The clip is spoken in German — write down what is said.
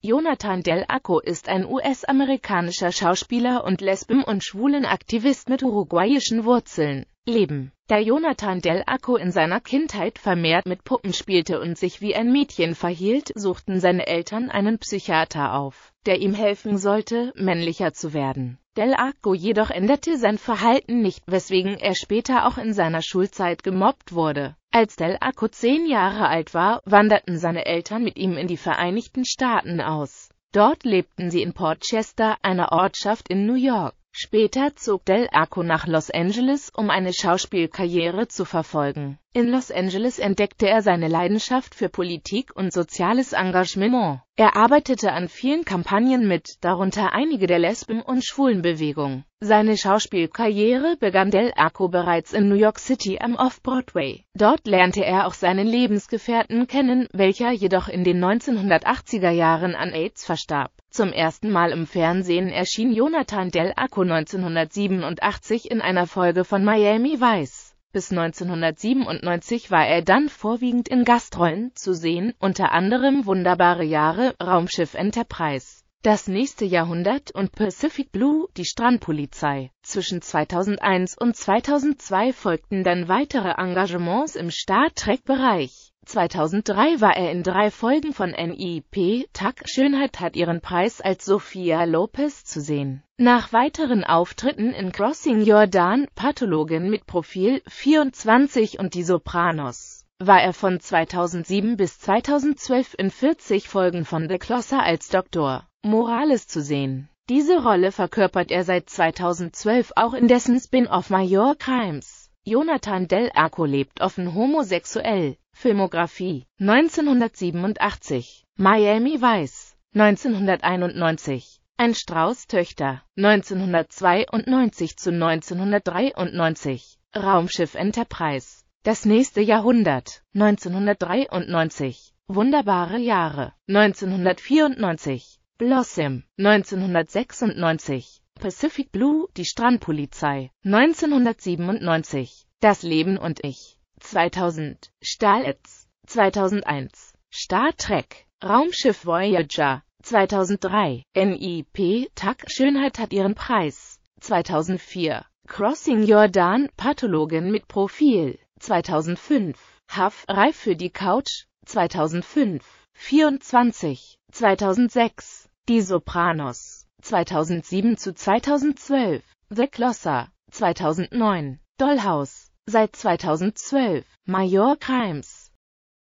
Jonathan Del Acco ist ein US-amerikanischer Schauspieler und Lesben- und Schwulenaktivist mit uruguayischen Wurzeln. Leben Da Jonathan Del Acco in seiner Kindheit vermehrt mit Puppen spielte und sich wie ein Mädchen verhielt, suchten seine Eltern einen Psychiater auf, der ihm helfen sollte, männlicher zu werden. Del Acco jedoch änderte sein Verhalten nicht, weswegen er später auch in seiner Schulzeit gemobbt wurde. Als Del Akko zehn Jahre alt war, wanderten seine Eltern mit ihm in die Vereinigten Staaten aus. Dort lebten sie in Port Chester, einer Ortschaft in New York. Später zog Del Arco nach Los Angeles, um eine Schauspielkarriere zu verfolgen. In Los Angeles entdeckte er seine Leidenschaft für Politik und soziales Engagement. Er arbeitete an vielen Kampagnen mit, darunter einige der Lesben- und Schwulenbewegung. Seine Schauspielkarriere begann Del Arco bereits in New York City am Off-Broadway. Dort lernte er auch seinen Lebensgefährten kennen, welcher jedoch in den 1980er Jahren an AIDS verstarb. Zum ersten Mal im Fernsehen erschien Jonathan Del Arco Doku 1987 in einer Folge von Miami Vice. Bis 1997 war er dann vorwiegend in Gastrollen zu sehen, unter anderem Wunderbare Jahre, Raumschiff Enterprise, Das nächste Jahrhundert und Pacific Blue, die Strandpolizei. Zwischen 2001 und 2002 folgten dann weitere Engagements im Star Trek-Bereich. 2003 war er in drei Folgen von NIP Tag Schönheit hat ihren Preis als Sophia Lopez zu sehen. Nach weiteren Auftritten in Crossing Jordan, Pathologin mit Profil 24 und Die Sopranos war er von 2007 bis 2012 in 40 Folgen von The Closer als Dr. Morales zu sehen. Diese Rolle verkörpert er seit 2012 auch in dessen Spin-off Major Crimes. Jonathan Del Arco lebt offen homosexuell. Filmografie 1987 Miami Weiß 1991 Ein Strauß Töchter 1992 zu 1993 Raumschiff Enterprise Das nächste Jahrhundert 1993 Wunderbare Jahre 1994 Blossom 1996 Pacific Blue, die Strandpolizei, 1997, Das Leben und ich, 2000, Stahlitz, 2001, Star Trek, Raumschiff Voyager, 2003, NIP, Tag, Schönheit hat ihren Preis, 2004, Crossing Jordan, Pathologin mit Profil, 2005, Huff, reif für die Couch, 2005, 24, 2006, Die Sopranos, 2007 zu 2012, The Closer, 2009, Dollhouse, seit 2012, Major Crimes,